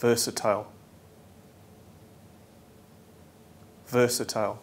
versatile. Versatile.